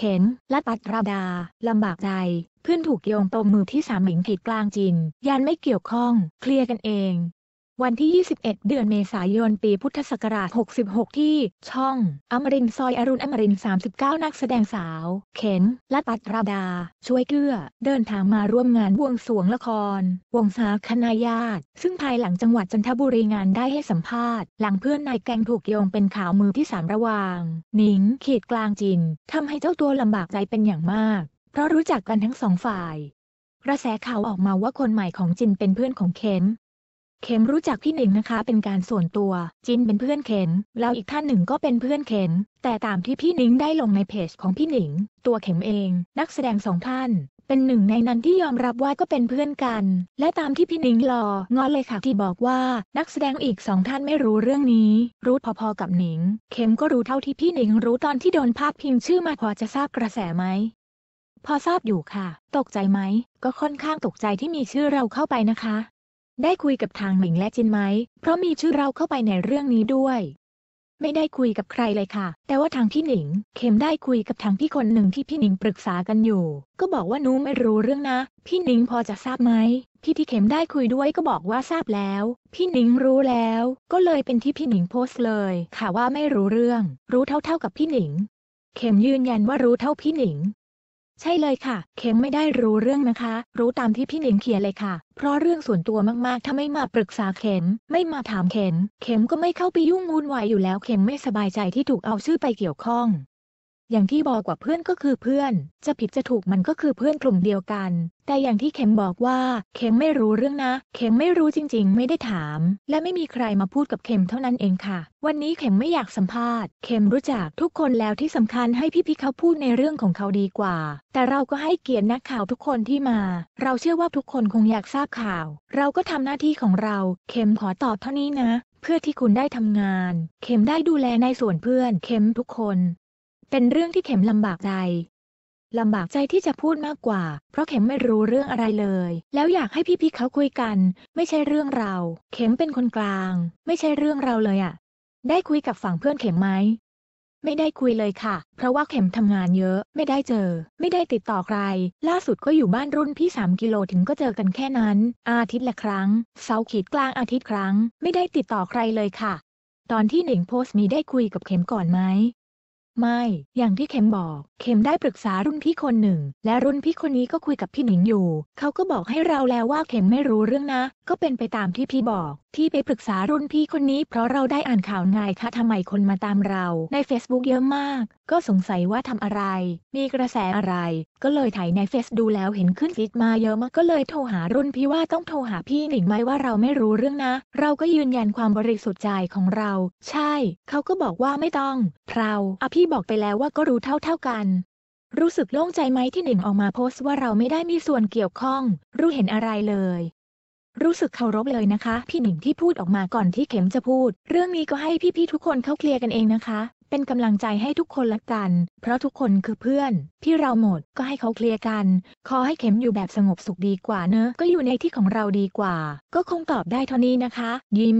เข็น และปัดรดาลำบากใจ เพื่อนถูกโยงตมมือที่สามหมิงผิดกลางจินยานไม่เกี่ยวข้อง เคลียร์กันเองวันที่ 21 เดือนเมษายนปีพุทธศักราช 66 ที่ ช่องอมรินซอยอรุณอมริน 39 นักแสดงสาว เข็นและปัตราดา ช่วยเกื้อเดินทางมาร่วมงานบวงสวงละคร วงสาคณาญาติซึ่งภายหลังจังหวัดจันทบุรีงานได้ให้สัมภาษณ์ หลังเพื่อนนายแกงถูกโยงเป็นข่าวมือที่สามระวางหนิงขีดกลางจินทำให้เจ้าตัวลำบากใจเป็นอย่างมาก เพราะรู้จักกันทั้งสองฝ่าย กระแสข่าวออกมาว่าคนใหม่ของจินเป็นเพื่อนของเคนเข็มรู้จักพี่หนิงนะคะ เป็นการส่วนตัว จินเป็นเพื่อนเข็มแล้วอีกท่านหนึ่งก็เป็นเพื่อนเข็มแต่ตามที่พี่หนิงได้ลงในเพจของพี่หนิง ตัวเข็มเอง นักแสดงสองท่าน เป็นหนึ่งในนั้นที่ยอมรับว่าก็เป็นเพื่อนกัน และตามที่พี่หนิงรองอนเลยค่ะที่บอกว่า นักแสดงอีกสองท่านไม่รู้เรื่องนี้รู้พอๆกับหนิง เข็มก็รู้เท่าที่พี่หนิง รู้ตอนที่โดนภาพพิมพ์ชื่อมาพอจะทราบกระแสไหมพอทราบอยู่ค่ะ ตกใจไหมก็ค่อนข้างตกใจที่มีชื่อเราเข้าไปนะคะได้คุยกับทางหมิงและจินไหมเพราะมีชื่อเราเข้าไปในเรื่องนี้ด้วย ไม่ได้คุยกับใครเลยค่ะ แต่ว่าทางพี่หนิง เข็มได้คุยกับทางพี่คนหนึ่งที่พี่หนิงปรึกษากันอยู่ ก็บอกว่านู้ไม่รู้เรื่องนะ พี่หนิงพอจะทราบไหมพี่ที่เข็มได้คุยด้วย ก็บอกว่าทราบแล้ว พี่หนิงรู้แล้ว ก็เลยเป็นที่พี่หนิงโพสต์เลย ค่ะว่าไม่รู้เรื่อง รู้เท่าๆกับพี่หนิง เข็มยืนยันว่ารู้เท่าพี่หนิงใช่เลยค่ะ เข็มไม่ได้รู้เรื่องนะคะ รู้ตามที่พี่หนิงเขียนเลยค่ะ เพราะเรื่องส่วนตัวมาก ๆ ถ้าไม่มาปรึกษาเข็มไม่มาถามเข็มเข็มก็ไม่เข้าไปยุ่งวุ่นวายอยู่แล้ว เข็มไม่สบายใจที่ถูกเอาชื่อไปเกี่ยวข้องอย่างที่บอกว่าเพื่อนก็คือเพื่อน จะผิดจะถูกมันก็คือเพื่อนกลุ่มเดียวกัน แต่อย่างที่เข็มบอกว่า เข็มไม่รู้เรื่องนะ เข็มไม่รู้จริง ๆ ไม่ได้ถาม และไม่มีใครมาพูดกับเข็มเท่านั้นเองค่ะ วันนี้เข็มไม่อยากสัมภาษณ์ เข็มรู้จักทุกคนแล้วที่สำคัญให้พี่พี่เขาพูดในเรื่องของเขาดีกว่า แต่เราก็ให้เกียรตินักข่าวทุกคนที่มา เราเชื่อว่าทุกคนคงอยากทราบข่าว เราก็ทำหน้าที่ของเรา เข็มขอตอบเท่านี้นะ เพื่อที่คุณได้ทำงาน เข็มได้ดูแลในส่วนเพื่อน เข็มทุกคนเป็นเรื่องที่เข็มลำบากใจ ลำบากใจที่จะพูดมากกว่า เพราะเข็มไม่รู้เรื่องอะไรเลย แล้วอยากให้พี่ๆเขาคุยกัน ไม่ใช่เรื่องเรา เข็มเป็นคนกลาง ไม่ใช่เรื่องเราเลยอะได้คุยกับฝั่งเพื่อนเข็มไหม ไม่ได้คุยเลยค่ะ เพราะว่าเข็มทำงานเยอะ ไม่ได้เจอ ไม่ได้ติดต่อใคร ล่าสุดก็อยู่บ้านรุ่นพี่3กิโลถึงก็เจอกันแค่นั้น อาทิตย์ละครั้ง เสาร์ขีดกลางอาทิตย์ครั้ง ไม่ได้ติดต่อใครเลยค่ะ ตอนที่หนิงโพสต์มีได้คุยกับเข็มก่อนไหมไม่ อย่างที่เข็มบอก เข็มได้ปรึกษารุ่นพี่คนหนึ่ง และรุ่นพี่คนนี้ก็คุยกับพี่หนิงอยู่ เขาก็บอกให้เราแล้วว่าเข็มไม่รู้เรื่องนะ ก็เป็นไปตามที่พี่บอก ที่ไปปรึกษารุ่นพี่คนนี้ เพราะเราได้อ่านข่าวไงคะทำไมคนมาตามเรา ใน Facebook เยอะมาก ก็สงสัยว่าทำอะไร มีกระแสอะไร ก็เลยถ่ายในเฟซดูแล้วเห็นขึ้นฟีดมาเยอะมากก็เลยโทรหารุ่นพี่ว่าต้องโทรหาพี่หนิงไหมว่าเราไม่รู้เรื่องนะ เราก็ยืนยันความบริสุทธิ์ใจของเรา ใช่ เขาก็บอกว่าไม่ต้องเราอภิบอกไปแล้วว่าก็รู้เท่าเท่ากัน รู้สึกโล่งใจไหมที่หนิงออกมาโพสต์ว่าเราไม่ได้มีส่วนเกี่ยวข้อง รู้เห็นอะไรเลย รู้สึกเคารพเลยนะคะ พี่หนิงที่พูดออกมาก่อนที่เข็มจะพูด เรื่องนี้ก็ให้พี่ๆทุกคนเข้าเคลียร์กันเองนะคะ เป็นกำลังใจให้ทุกคนละกัน เพราะทุกคนคือเพื่อน พี่เราหมดก็ให้เขาเคลียร์กัน ขอให้เข็มอยู่แบบสงบสุขดีกว่าเนอะ ก็อยู่ในที่ของเราดีกว่า ก็คงตอบได้เท่านี้นะคะ ยิ้ม